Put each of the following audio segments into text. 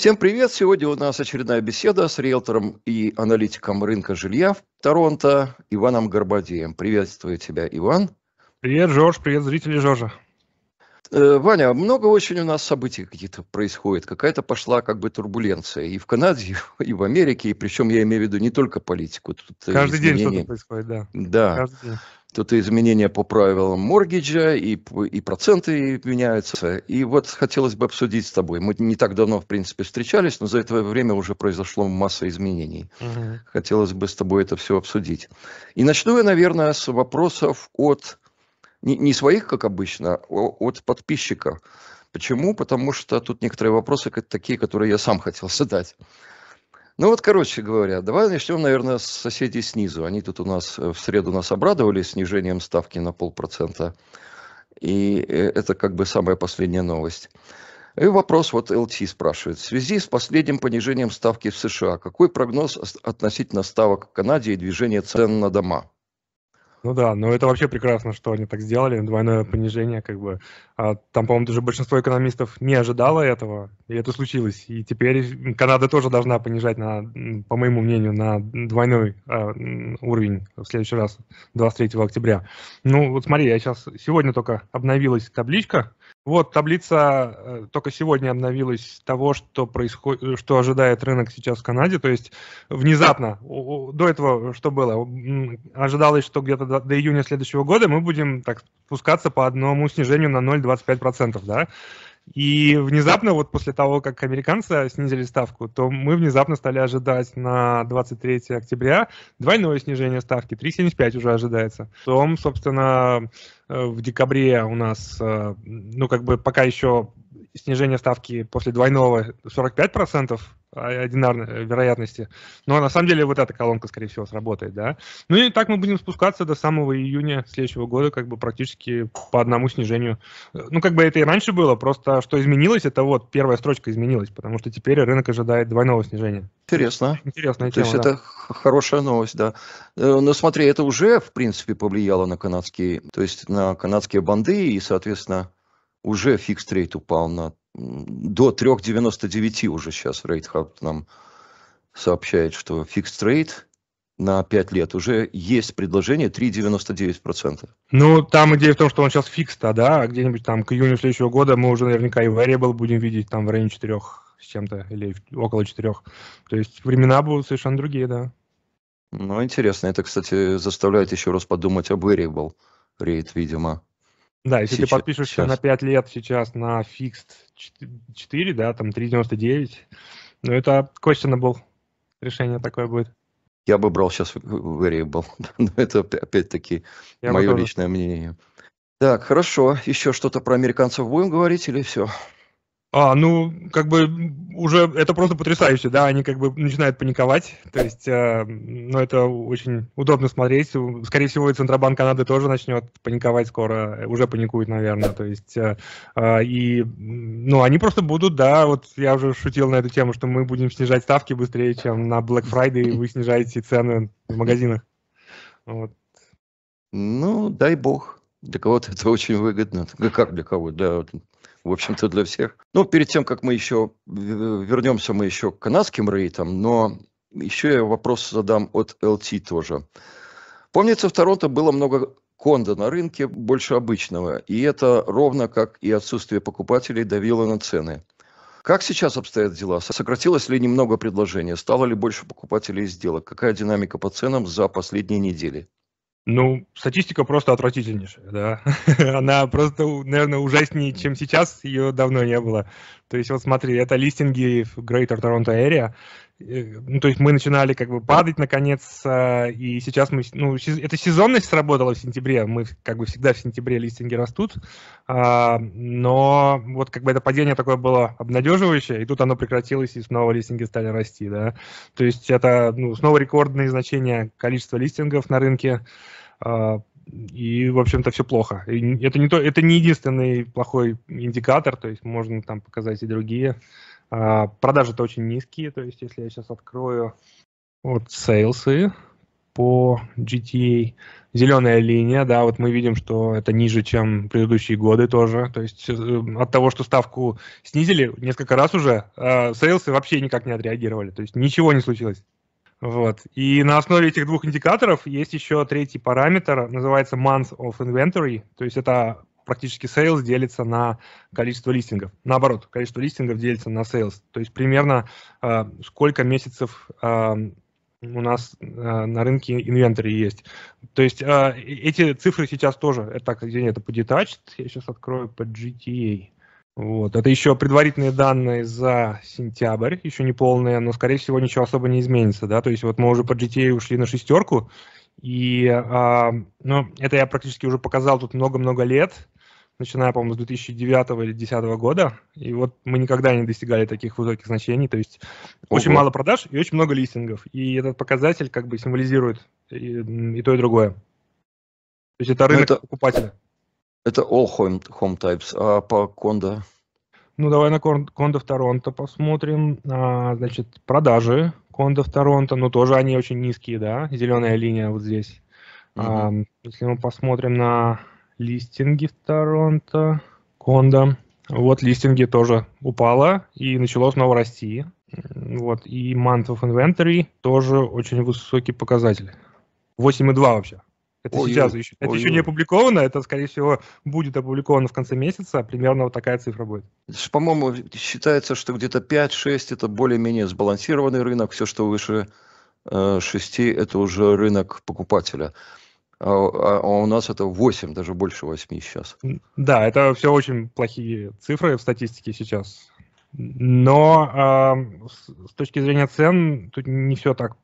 Всем привет! Сегодня у нас очередная беседа с риэлтором и аналитиком рынка жилья в Торонто Иваном Горбадеем. Приветствую тебя, Иван. Привет, Жорж. Привет, зрители Жоржа. Э, Ваня, много очень у нас событий какие то происходит. Какая-то пошла как бы турбуленция и в Канаде, и в Америке. И причем я имею в виду не только политику. Тут э, Каждый изменения. день что-то происходит, да. Да. Каждый день. Тут и изменения по правилам моргиджа, и, и проценты меняются. И вот хотелось бы обсудить с тобой. Мы не так давно, в принципе, встречались, но за это время уже произошло масса изменений. Угу. Хотелось бы с тобой это все обсудить. И начну я, наверное, с вопросов от не, не своих, как обычно, а от подписчиков. Почему? Потому что тут некоторые вопросы такие, которые я сам хотел задать. Ну вот, короче говоря, давай начнем, наверное, с соседей снизу. Они тут у нас э, в среду нас обрадовали снижением ставки на полпроцента. И э, это как бы самая последняя новость. И вопрос вот ЛТ спрашивает. В связи с последним понижением ставки в США, какой прогноз относительно ставок в Канаде и движения цен на дома? Ну да, но это вообще прекрасно, что они так сделали, двойное понижение, как бы а там, по-моему, даже большинство экономистов не ожидало этого, и это случилось. И теперь Канада тоже должна понижать, на, по моему мнению, на двойной э, уровень в следующий раз, 23 октября. Ну, вот смотри, я сейчас, сегодня только обновилась табличка. Вот таблица э, только сегодня обновилась того, что, происходит, что ожидает рынок сейчас в Канаде. То есть внезапно, до этого что было? Ожидалось, что где-то до, до июня следующего года мы будем так спускаться по одному снижению на 0,2 25%, да. И внезапно, вот после того, как американцы снизили ставку, то мы внезапно стали ожидать на 23 октября двойное снижение ставки, 3,75 уже ожидается. Потом, собственно, э, в декабре у нас, э, ну, как бы пока еще снижение ставки после двойного 45% а, одинарной э, вероятности. Но на самом деле вот эта колонка, скорее всего, сработает, да. Ну и так мы будем спускаться до самого июня следующего года, как бы практически по одному снижению. Э, ну, как бы это и раньше было, просто что изменилось, это вот первая строчка изменилась, потому что теперь рынок ожидает двойного снижения. Интересно. Интересная То тема, То есть да. это хорошая новость, да. Э, Но ну, смотри, это уже, в принципе, повлияло на канадские, то есть на канадские банды и, соответственно, уже фикс рейт упал на до 3,99 уже сейчас Рейтхаб нам сообщает, что фикс рейт на 5 лет уже есть предложение 3,99%. Ну, там идея в том, что он сейчас фикс, то а, да, а где-нибудь там к июню следующего года мы уже наверняка и variable будем видеть там в районе 4 с чем-то или около 4. То есть времена будут совершенно другие, да. Ну, интересно. Это, кстати, заставляет еще раз подумать о variable рейт, видимо. Да, если сейчас, ты подпишешься сейчас. на 5 лет сейчас на фикст 4, да, там 3,99, ну это questionable решение такое будет. Я бы брал сейчас variable, но это опять-таки мое личное мнение. Так, хорошо. Еще что-то про американцев будем говорить или все? А, ну, как бы уже это просто потрясающе, да, они как бы начинают паниковать, то есть, э, ну, это очень удобно смотреть, скорее всего, и Центробанк Канады тоже начнет паниковать скоро, уже паникует, наверное, то есть, э, э, и, ну, они просто будут, да, вот я уже шутил на эту тему, что мы будем снижать ставки быстрее, чем на Black Friday вы снижаете цены в магазинах, вот. Ну, дай бог, для кого-то это очень выгодно. Как для кого? да в общем-то, для всех. Но ну, перед тем, как мы еще вернемся, мы еще к канадским рейтам, но еще я вопрос задам от LT тоже. Помнится, в Торонто было много кондо на рынке, больше обычного, и это ровно как и отсутствие покупателей давило на цены. Как сейчас обстоят дела? Сократилось ли немного предложения? Стало ли больше покупателей сделок? Какая динамика по ценам за последние недели? Ну, статистика просто отвратительнейшая, да. Она просто, наверное, ужаснее, чем сейчас, ее давно не было. То есть вот смотри, это листинги в Greater Toronto Area. Э, ну, то есть мы начинали как бы падать, наконец, и сейчас мы... Ну, эта сезонность сработала в сентябре, мы как бы всегда в сентябре листинги растут, а, но вот как бы это падение такое было обнадеживающее, и тут оно прекратилось, и снова листинги стали расти, да. То есть это ну, снова рекордные значения количества листингов на рынке, а, и, в общем-то, все плохо. И это не, то, это не единственный плохой индикатор, то есть можно там показать и другие. А, продажи-то очень низкие, то есть если я сейчас открою вот сейлсы по GTA, зеленая линия, да, вот мы видим, что это ниже, чем предыдущие годы тоже, то есть э, от того, что ставку снизили несколько раз уже, а, сейлсы вообще никак не отреагировали, то есть ничего не случилось. Вот. И на основе этих двух индикаторов есть еще третий параметр, называется month of inventory, то есть это практически sales делится на количество листингов. Наоборот, количество листингов делится на sales, то есть примерно э, сколько месяцев э, у нас э, на рынке инвентарь есть. То есть э, эти цифры сейчас тоже, это, так, извини, это по detached, я сейчас открою под GTA. Вот. Это еще предварительные данные за сентябрь, еще не полные, но, скорее всего, ничего особо не изменится. Да? То есть вот мы уже по GTA ушли на шестерку, и а, ну, это я практически уже показал тут много-много лет, начиная, по-моему, с 2009 или 2010 года. И вот мы никогда не достигали таких высоких значений. То есть Ого. очень мало продаж и очень много листингов. И этот показатель как бы символизирует и, и то, и другое. То есть это рынок Но ну, это... покупателя. Это all home, home types. А по Кондо? Ну, давай на Кондо в Торонто посмотрим. А, значит, продажи Кондо в Торонто. Ну, тоже они очень низкие, да? Зеленая линия вот здесь. Mm-hmm. А, если мы посмотрим на листинги в Торонто, Кондо. Вот листинги тоже упало и начало снова расти. Вот, и month of inventory тоже очень высокий показатель. 8,2 вообще. Это ой, сейчас ой, еще, ой, это еще ой. не опубликовано, это, скорее всего, будет опубликовано в конце месяца, примерно вот такая цифра будет. По-моему, считается, что где-то 5-6 это более-менее сбалансированный рынок, все, что выше 6 э, это уже рынок покупателя. а, а, а у нас это 8, даже больше 8 сейчас. Да, это все очень плохие цифры в статистике сейчас. Но э, с точки зрения цен тут не все так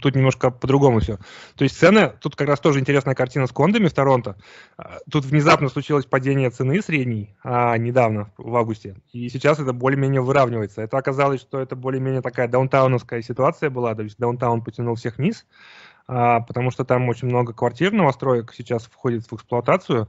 тут немножко по-другому все. То есть цены, тут как раз тоже интересная картина с кондами в Торонто. А, тут внезапно случилось падение цены средней а, недавно, в августе, и сейчас это более-менее выравнивается. Это оказалось, что это более-менее такая даунтауновская ситуация была, то есть даунтаун потянул всех вниз, а, потому что там очень много квартир новостроек сейчас входит в эксплуатацию,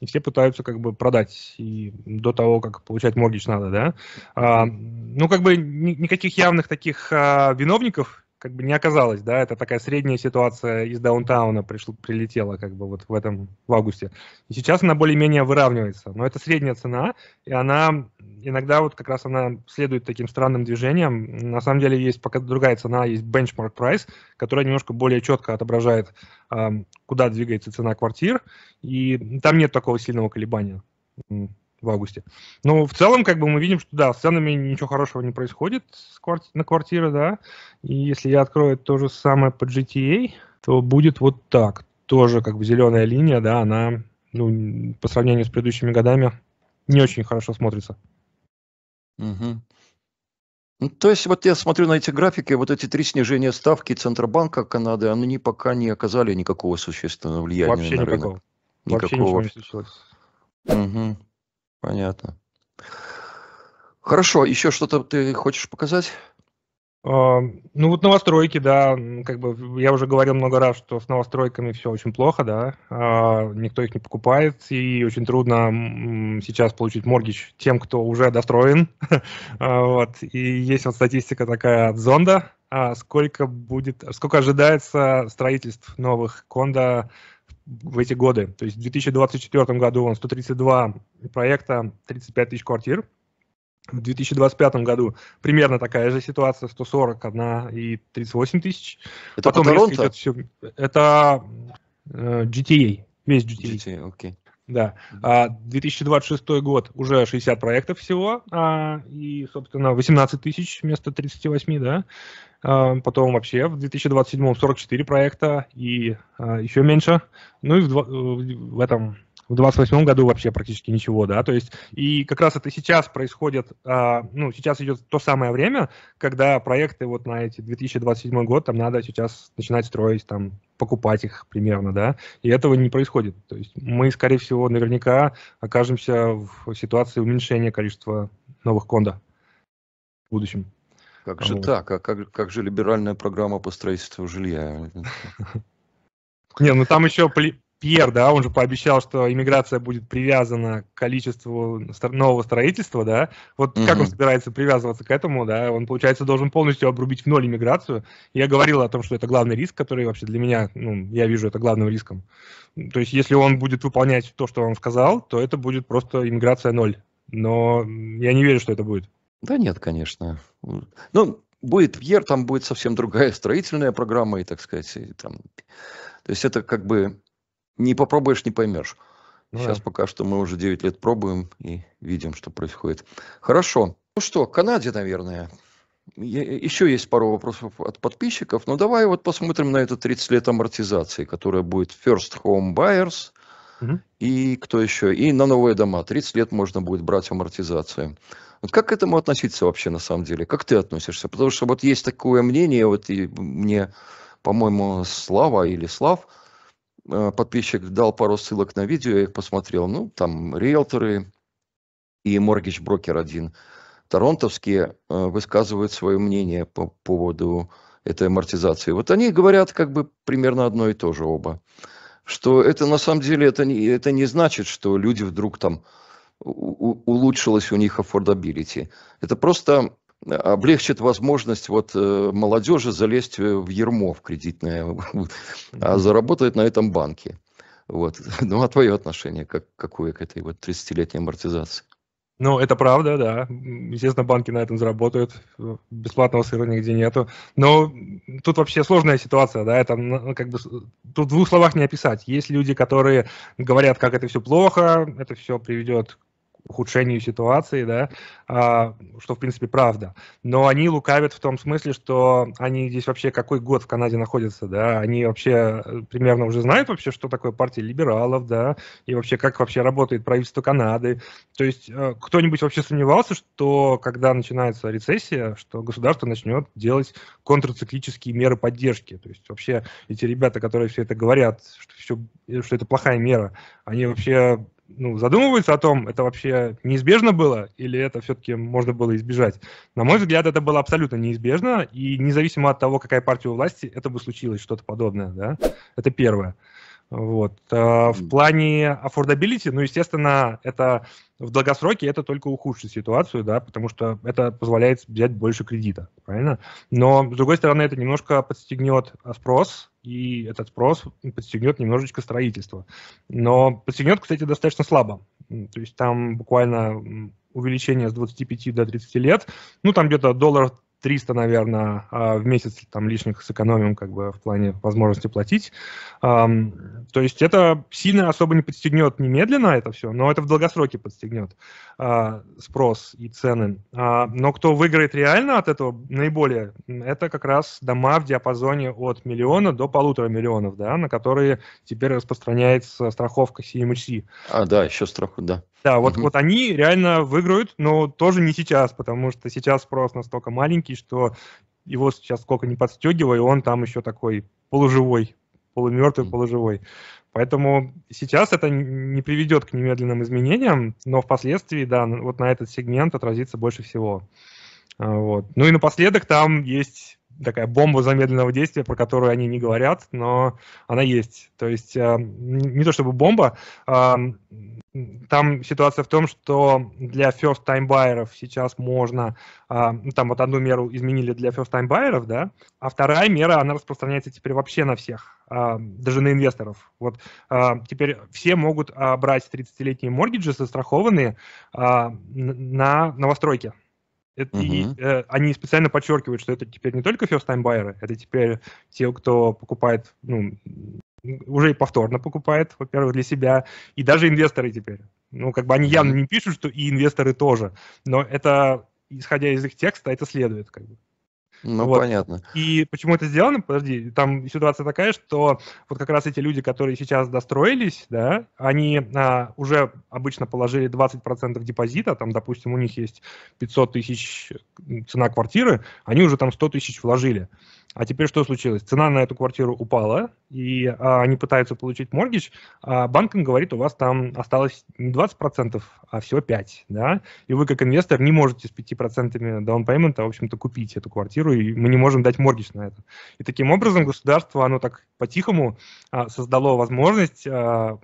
и все пытаются как бы продать и до того, как получать моргич надо, да. А, ну, как бы ни, никаких явных таких а, виновников как бы не оказалось, да, это такая средняя ситуация из даунтауна пришла, прилетела как бы вот в этом, в августе. И сейчас она более-менее выравнивается, но это средняя цена, и она иногда вот как раз она следует таким странным движениям. На самом деле есть пока другая цена, есть benchmark price, которая немножко более четко отображает, куда двигается цена квартир, и там нет такого сильного колебания в августе. Но в целом, как бы мы видим, что да, с ценами ничего хорошего не происходит кварти на квартиры, да. И если я открою то же самое по GTA, то будет вот так. Тоже как бы зеленая линия, да, она ну, по сравнению с предыдущими годами не очень хорошо смотрится. Угу. Ну, то есть вот я смотрю на эти графики, вот эти три снижения ставки Центробанка Канады, они пока не оказали никакого существенного влияния Вообще на никакого. рынок. Никакого. Вообще ничего не случилось. Угу. Понятно. Хорошо, еще что-то ты хочешь показать? А, ну вот новостройки, да, как бы я уже говорил много раз, что с новостройками все очень плохо, да, а, никто их не покупает, и очень трудно сейчас получить моргич тем, кто уже достроен, а, вот, и есть вот статистика такая от Зонда, сколько будет, сколько ожидается строительств новых кондо в эти годы. То есть в 2024 году он 132 проекта, 35 тысяч квартир. В 2025 году примерно такая же ситуация, 141 и 38 тысяч. Это Потом Торонто? все... Это э, GTA, весь GTA. GTA okay. А, а, да. А 2026 год уже 60 проектов всего, и, собственно, 18 тысяч вместо 38, да. потом вообще в 2027 44 проекта и а, еще меньше. Ну и в, э, в этом в 28 году вообще практически ничего, да, то есть и как раз это сейчас происходит, а, ну, сейчас идет то самое время, когда проекты вот на эти 2027 год, там надо сейчас начинать строить, там, покупать их примерно, да, и этого не происходит, то есть мы, скорее всего, наверняка окажемся в ситуации уменьшения количества новых кондо в будущем. Как же вот. так? А как, как же либеральная программа по строительству жилья? Не, ну там еще Пьер, да, он же пообещал, что иммиграция будет привязана к количеству нового строительства, да, вот угу. как он собирается привязываться к этому, да, он, получается, должен полностью обрубить в ноль иммиграцию. Я говорил о том, что это главный риск, который вообще для меня, ну, я вижу это главным риском. То есть, если он будет выполнять то, что он сказал, то это будет просто иммиграция ноль. Но я не верю, что это будет. Да нет, конечно. Ну, будет Пьер, там будет совсем другая строительная программа и, так сказать, и там... То есть это как бы не попробуешь, не поймешь. Ну, Сейчас да. пока что мы уже 9 лет пробуем и видим, что происходит. Хорошо. Ну что, Канаде, наверное. Э, еще есть пару вопросов от подписчиков, но ну, давай вот посмотрим на это 30 лет амортизации, которая будет First Home Buyers угу. и кто еще, и на новые дома. 30 лет можно будет брать амортизацию. Вот как к этому относиться вообще на самом деле? Как ты относишься? Потому что вот есть такое мнение, вот и мне, по-моему, Слава или Слав – Э, подписчик дал пару ссылок на видео, я их посмотрел. Ну, там риэлторы и моргич брокер один торонтовские э, высказывают свое мнение по поводу этой амортизации. Вот они говорят как бы примерно одно и то же оба. Что это на самом деле, это не, это не значит, что люди вдруг там у, улучшилось у них affordability. Это просто облегчит возможность вот э, молодежи залезть э, в ермо в кредитное, а заработает на этом банке. Вот. Ну, а твое отношение как, какое к этой вот 30-летней амортизации? Ну, это правда, да. Естественно, банки на этом заработают. Бесплатного сыра нигде нету. Но тут вообще сложная ситуация, да, это ну, как бы тут в двух словах не описать. Есть люди, которые говорят, как это все плохо, это все приведет ухудшению ситуации, да, а, что, в принципе, правда. Но они лукавят в том смысле, что они здесь вообще какой год в Канаде находятся, да, они вообще э, примерно уже знают вообще, что такое партия либералов, да, и вообще, как вообще работает правительство Канады. То есть э, кто-нибудь вообще сомневался, что когда начинается рецессия, что государство начнет делать контрциклические меры поддержки. То есть вообще эти ребята, которые все это говорят, что, все, э, что это плохая мера, они вообще ну, задумываются о том, это вообще неизбежно было или это все-таки можно было избежать. На мой взгляд, это было абсолютно неизбежно, и независимо от того, какая партия у власти, это бы случилось что-то подобное, да? Это первое. Вот. А, в плане affordability, ну, естественно, это в долгосроке это только ухудшит ситуацию, да, потому что это позволяет взять больше кредита, правильно? Но, с другой стороны, это немножко подстегнет спрос, и этот спрос подстегнет немножечко строительство. Но подстегнет, кстати, достаточно слабо. То есть там буквально увеличение с 25 до 30 лет, ну там где-то долларов 300, наверное, а, в месяц там лишних сэкономим как бы в плане возможности платить. То есть это сильно особо не подстегнет немедленно это все, но это в долгосроке подстегнет а, спрос и цены. А, но кто выиграет реально от этого наиболее, это как раз дома в диапазоне от миллиона до полутора миллионов, да, на которые теперь распространяется страховка CMHC. Эм а, да, еще страховка, да. Да, вот, угу. вот они реально выиграют, но тоже не сейчас, потому что сейчас спрос настолько маленький, что его сейчас сколько не подстегивай, он там еще такой полуживой полумертвый, полуживой. Поэтому сейчас это не приведет к немедленным изменениям, но впоследствии, да, вот на этот сегмент отразится больше всего. А, вот. Ну и напоследок там есть такая бомба замедленного действия, про которую они не говорят, но она есть. То есть а, не то чтобы бомба, а, там ситуация в том, что для first-time байеров сейчас можно, ну, там вот одну меру изменили для first-time байеров, да, а вторая мера, она распространяется теперь вообще на всех. А, даже на инвесторов. Вот а, теперь все могут брать 30-летние моргиджи, застрахованные а, на новостройке. Это, угу. и, э, они специально подчеркивают, что это теперь не только first-time buyer, это теперь те, кто покупает, ну, уже и повторно покупает, во-первых, для себя, и даже инвесторы теперь. Ну, как бы они явно не пишут, что и инвесторы тоже, но это, исходя из их текста, это следует, как бы. Ну, вот. понятно. И почему это сделано? Подожди, там ситуация такая, что вот как раз эти люди, которые сейчас достроились, да, они а, уже обычно положили 20% депозита, там, допустим, у них есть 500 тысяч цена квартиры, они уже там 100 тысяч вложили. А теперь что случилось? Цена на эту квартиру упала, и а, они пытаются получить моргидж, а банк им говорит, у вас там осталось не 20%, а всего 5%, да? И вы как инвестор не можете с 5% down payment, в общем-то, купить эту квартиру, и мы не можем дать моргидж на это. И таким образом государство, оно так по-тихому а, создало возможность а,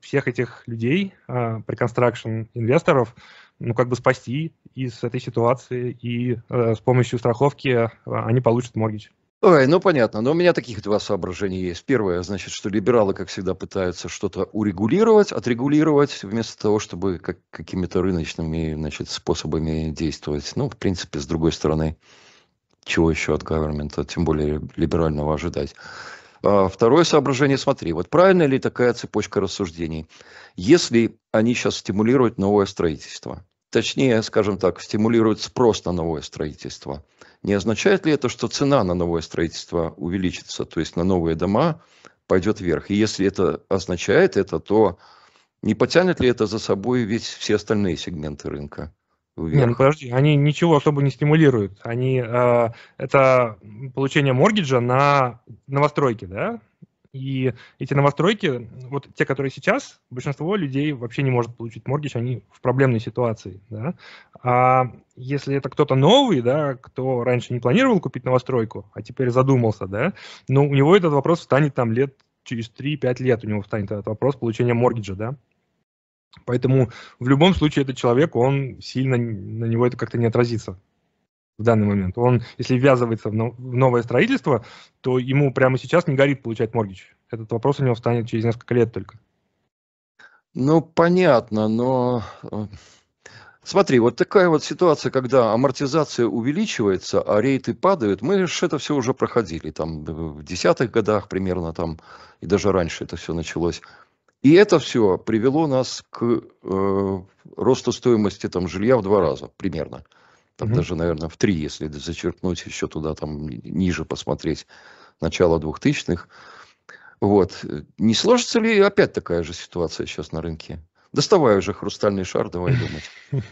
всех этих людей, а, преконстракшн инвесторов, ну, как бы спасти из этой ситуации, и э, с помощью страховки а, они получат моргидж. Ой, ну понятно. Но у меня таких два соображения есть. Первое, значит, что либералы, как всегда, пытаются что-то урегулировать, отрегулировать, вместо того, чтобы как, какими-то рыночными значит, способами действовать. Ну, в принципе, с другой стороны, чего еще от government, тем более либерального ожидать. А второе соображение, смотри, вот правильно ли такая цепочка рассуждений, если они сейчас стимулируют новое строительство, точнее, скажем так, стимулируют спрос на новое строительство, не означает ли это, что цена на новое строительство увеличится, то есть на новые дома пойдет вверх? И если это означает это, то не потянет ли это за собой весь все остальные сегменты рынка? Нет, ну подожди, они ничего особо не стимулируют. Они э, это получение моргиджа на новостройке, да? И эти новостройки, вот те, которые сейчас, большинство людей вообще не может получить моргич, они в проблемной ситуации. Да? А если это кто-то новый, да, кто раньше не планировал купить новостройку, а теперь задумался, да, ну, у него этот вопрос встанет там лет через 3-5 лет у него встанет этот вопрос получения моргиджа, да. Поэтому в любом случае этот человек, он сильно, на него это как-то не отразится в данный момент. Он, если ввязывается в, новое строительство, то ему прямо сейчас не горит получать моргич. Этот вопрос у него встанет через несколько лет только. Ну, понятно, но э, Смотри, вот такая вот ситуация, когда амортизация увеличивается, а рейты падают, мы же это все уже проходили, там в десятых годах примерно, там, и даже раньше это все началось. И это все привело нас к э, росту стоимости там, жилья в два раза примерно. Там угу. даже, наверное, в три, если зачеркнуть еще туда, там ниже посмотреть, начало двухтысячных, Вот. Не сложится ли опять такая же ситуация сейчас на рынке? Доставай уже хрустальный шар, давай думать.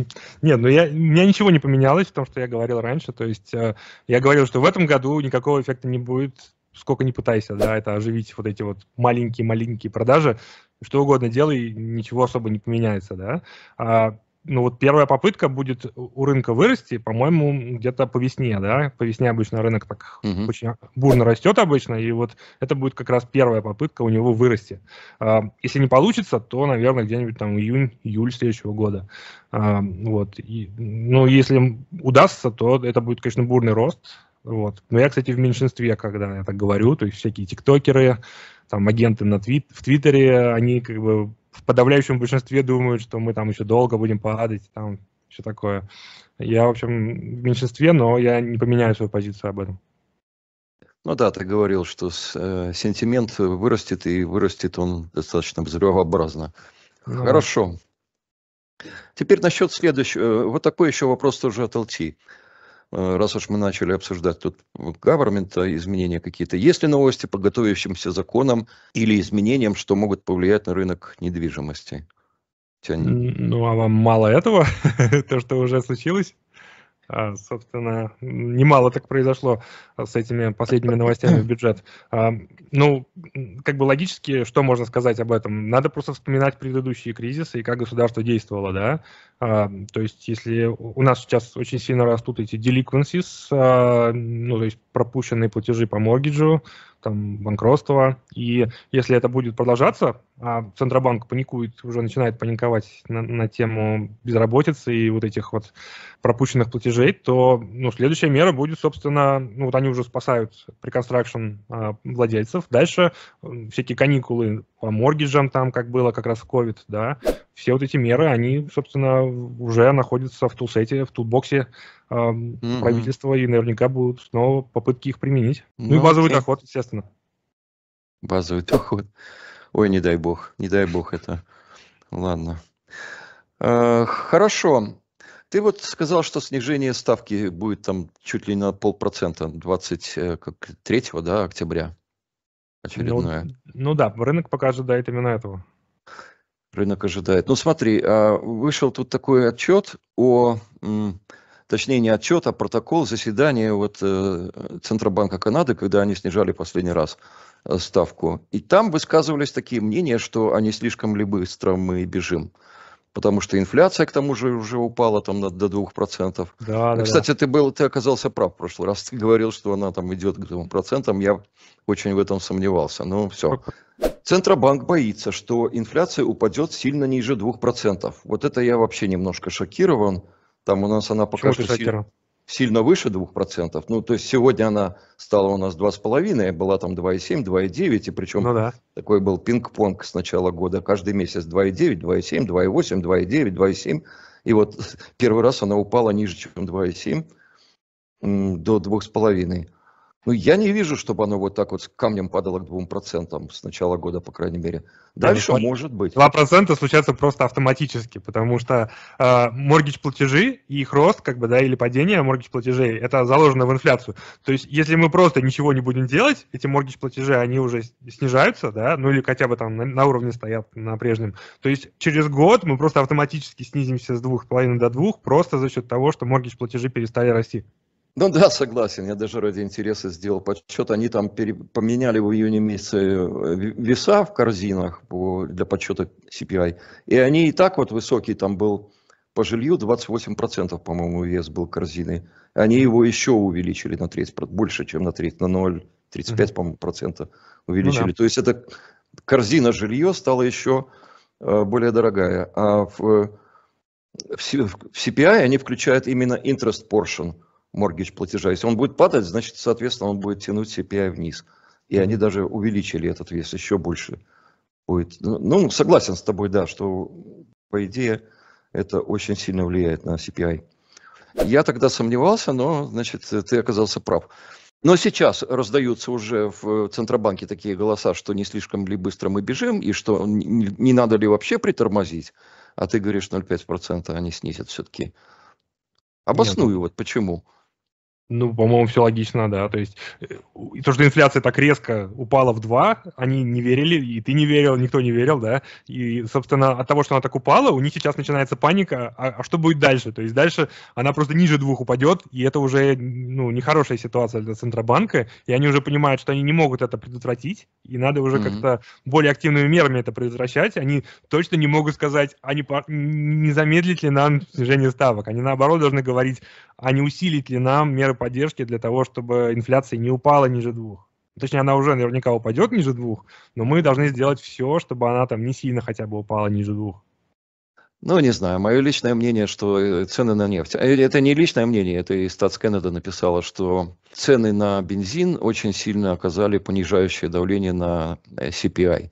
Нет, ну я, у меня ничего не поменялось в том, что я говорил раньше. То есть э, я говорил, что в этом году никакого эффекта не будет, сколько не пытайся, да, это оживить вот эти вот маленькие-маленькие продажи, что угодно делай, ничего особо не поменяется, да. А ну вот первая попытка будет у рынка вырасти, по-моему, где-то по весне, да, по весне обычно рынок так угу. очень бурно растет обычно, и вот это будет как раз первая попытка у него вырасти. А, если не получится, то, наверное, где-нибудь там июнь, июль следующего года. А, вот, и, ну если удастся, то это будет, конечно, бурный рост, вот. Но я, кстати, в меньшинстве, когда я так говорю, то есть всякие тиктокеры, там агенты на твит, в Твиттере, они как бы в подавляющем большинстве думают, что мы там еще долго будем падать, там все такое. Я, в общем, в меньшинстве, но я не поменяю свою позицию об этом. Ну да, ты говорил, что э, сентимент вырастет, и вырастет он достаточно взрывообразно. Ну, Хорошо. Теперь насчет следующего. Э, вот такой еще вопрос тоже от LT. Э, раз уж мы начали обсуждать тут гавармента, изменения какие-то, есть ли новости по готовящимся законам или изменениям, что могут повлиять на рынок недвижимости? Тянь. Ну, а вам мало этого? То, что уже случилось? А, собственно, немало так произошло а, с этими последними новостями в бюджет. А, ну, как бы логически, что можно сказать об этом? Надо просто вспоминать предыдущие кризисы и как государство действовало, да? То есть, если у нас сейчас очень сильно растут эти delinquencies, ну, то есть пропущенные платежи по моргиджу, там, банкротства. И если это будет продолжаться, а Центробанк паникует, уже начинает паниковать на, на тему безработицы и вот этих вот пропущенных платежей, то ну, следующая мера будет, собственно, ну вот они уже спасают преконстракшн а, владельцев. Дальше всякие каникулы по моргиджам там, как было как раз в COVID, да, все вот эти меры, они, собственно, уже находятся в тулсете, в тулбоксе э, mm-hmm. правительства, и наверняка будут снова попытки их применить. Ну, ну и базовый окей. доход, естественно. Базовый доход. Ой, не дай бог, не дай бог это. Ладно. А, хорошо. Ты вот сказал, что снижение ставки будет там чуть ли не на полпроцента 23 э, да, октября ну, очередное. Ну, ну да, рынок пока ожидает именно этого рынок ожидает. Ну смотри, а, вышел тут такой отчет о, точнее не отчет, а протокол заседания вот э, Центробанка Канады, когда они снижали последний раз э, ставку. И там высказывались такие мнения, что они слишком ли быстро мы бежим потому что инфляция к тому же уже упала там до 2%. Да, ну, да, Кстати, да. ты был, ты оказался прав в прошлый раз. Ты говорил, что она там идет к 2%. Я очень в этом сомневался. Ну, все. Центробанк боится, что инфляция упадет сильно ниже 2%. Вот это я вообще немножко шокирован. Там у нас она пока Почему что... Сильно сильно выше 2%. Ну, то есть сегодня она стала у нас 2,5, была там 2,7, 2,9, и причем ну, да. такой был пинг-понг с начала года. Каждый месяц 2,9, 2,7, 2,8, 2,9, 2,7. И вот первый раз она упала ниже, чем 2,7 до 2,5. Ну, я не вижу, чтобы оно вот так вот камнем падало к 2% с начала года, по крайней мере. Дальше да, ну, может быть. 2% случаются просто автоматически, потому что э, а, моргич платежи и их рост, как бы, да, или падение моргич платежей, это заложено в инфляцию. То есть, если мы просто ничего не будем делать, эти моргич платежи, они уже снижаются, да, ну или хотя бы там на, на уровне стоят на прежнем. То есть, через год мы просто автоматически снизимся с 2,5 до 2 просто за счет того, что моргич платежи перестали расти. Ну да, согласен. Я даже ради интереса сделал подсчет. Они там пере... поменяли в июне месяце э, веса в корзинах для подсчета CPI. И они и так вот высокий там был по жилью 28%, по-моему, вес был корзины. Они его еще увеличили на треть, больше, чем на треть, на 0,35, mm-hmm. по-моему, процента ну увеличили. Ну, да. То есть это корзина жилье стала еще э, более дорогая. А в, э, в, в CPI они включают именно interest portion – моргич платежа. Если он будет падать, значит, соответственно, он будет тянуть CPI вниз. И они даже увеличили этот вес еще больше. Будет. Ну, ну, согласен с тобой, да, что, по идее, это очень сильно влияет на CPI. Я тогда сомневался, но, значит, ты оказался прав. Но сейчас раздаются уже в Центробанке такие голоса, что не слишком ли быстро мы бежим, и что не надо ли вообще притормозить, а ты говоришь 0,5% они снизят все-таки. Обосную Нет. вот почему. Ну, по-моему, все логично, да. То есть э, то, что инфляция так резко упала в два, они не верили, и ты не верил, никто не верил, да. И, собственно, от того, что она так упала, у них сейчас начинается паника, а, а что будет дальше? То есть дальше она просто ниже двух упадет, и это уже, ну, нехорошая ситуация для Центробанка, и они уже понимают, что они не могут это предотвратить, и надо уже mm-hmm. как-то более активными мерами это предотвращать. Они точно не могут сказать, а не, не замедлить ли нам снижение ставок. Они, наоборот, должны говорить, а не усилить ли нам меры поддержки для того, чтобы инфляция не упала ниже двух. Точнее, она уже наверняка упадет ниже двух, но мы должны сделать все, чтобы она там не сильно хотя бы упала ниже двух. Ну, не знаю, мое личное мнение, что э, цены на нефть... А это не личное мнение, это и Статс Кеннеда написала, что цены на бензин очень сильно оказали понижающее давление на э, CPI.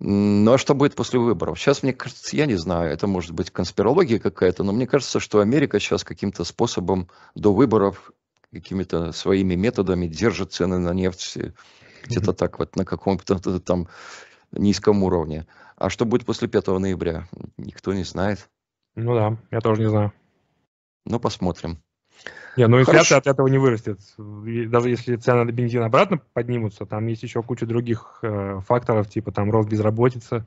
Ну а что будет после выборов? Сейчас, мне кажется, я не знаю, это может быть конспирология какая-то, но мне кажется, что Америка сейчас каким-то способом до выборов, какими-то своими методами держит цены на нефть э, где-то так вот на каком-то там низком уровне. А что будет после 5 ноября, никто не знает. Ну да, я тоже не знаю. Ну посмотрим. Не, ну инфляция от этого не вырастет. даже если цены на бензин обратно поднимутся, там есть еще куча других э, факторов, типа там рост безработицы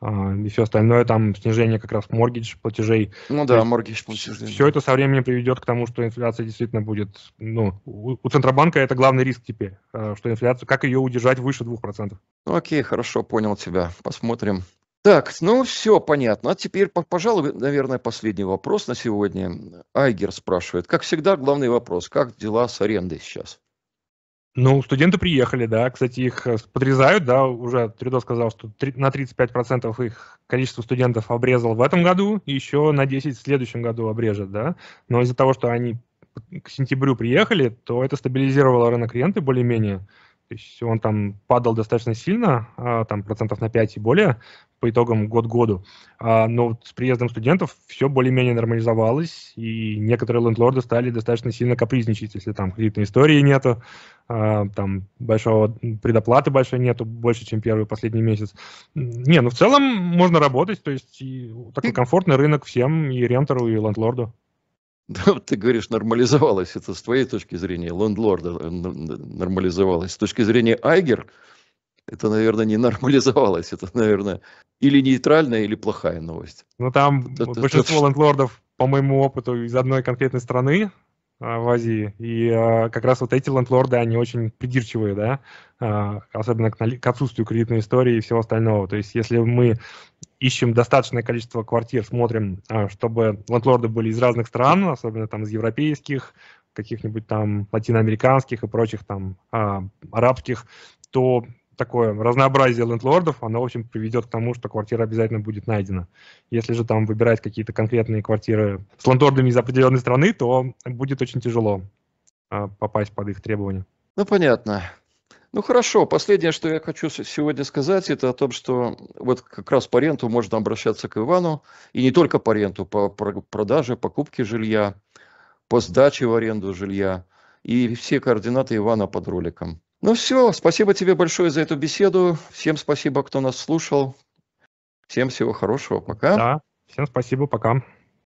э, и все остальное, там снижение как раз моргидж платежей. Ну да, моргидж платежей. Все это со временем приведет к тому, что инфляция действительно будет... Ну, у, у Центробанка это главный риск теперь, э, что инфляцию, как ее удержать выше 2%. Ну окей, хорошо, понял тебя. Посмотрим. Так, ну все понятно. А теперь, пожалуй, наверное, последний вопрос на сегодня. Айгер спрашивает. Как всегда, главный вопрос. Как дела с арендой сейчас? Ну, студенты приехали, да. Кстати, их э, подрезают, да. Уже Трюдо сказал, что на 35% их количество студентов обрезал в этом году, еще на 10% в следующем году обрежет, да. Но из-за того, что они к сентябрю приехали, то это стабилизировало рынок ренты более-менее. То есть он там падал достаточно сильно, а, там процентов на 5 и более, по итогам год-году. А, но вот с приездом студентов все более-менее нормализовалось, и некоторые лендлорды стали достаточно сильно капризничать, если там кредитной истории нету, а, там большого предоплаты большой нету, больше, чем первый последний месяц. Не, ну в целом можно работать, то есть и такой комфортный рынок всем, и рентеру, и лендлорду. Да, вот ты говоришь, нормализовалось. Это с твоей точки зрения, лендлорда э, нормализовалось. С точки зрения Айгер, это, наверное, не нормализовалось. Это, наверное, или нейтральная, или плохая новость. Ну, там это, большинство это... лендлордов, по моему опыту, из одной конкретной страны а, в Азии. И а, как раз вот эти лендлорды, они очень придирчивые, да, а, особенно к, к отсутствию кредитной истории и всего остального. То есть, если мы ищем достаточное количество квартир, смотрим, а, чтобы лендлорды были из разных стран, особенно там из европейских, каких-нибудь там латиноамериканских и прочих там а, арабских, то такое разнообразие лендлордов, оно, в общем, приведет к тому, что квартира обязательно будет найдена. Если же там выбирать какие-то конкретные квартиры с лендлордами из определенной страны, то будет очень тяжело а, попасть под их требования. Ну, понятно. Ну хорошо, последнее, что я хочу сегодня сказать, это о том, что вот как раз по ренту можно обращаться к Ивану, и не только по ренту, по продаже, покупке жилья, по сдаче в аренду жилья, и все координаты Ивана под роликом. Ну все, спасибо тебе большое за эту беседу. Всем спасибо, кто нас слушал. Всем всего хорошего. Пока. Да, всем спасибо. Пока.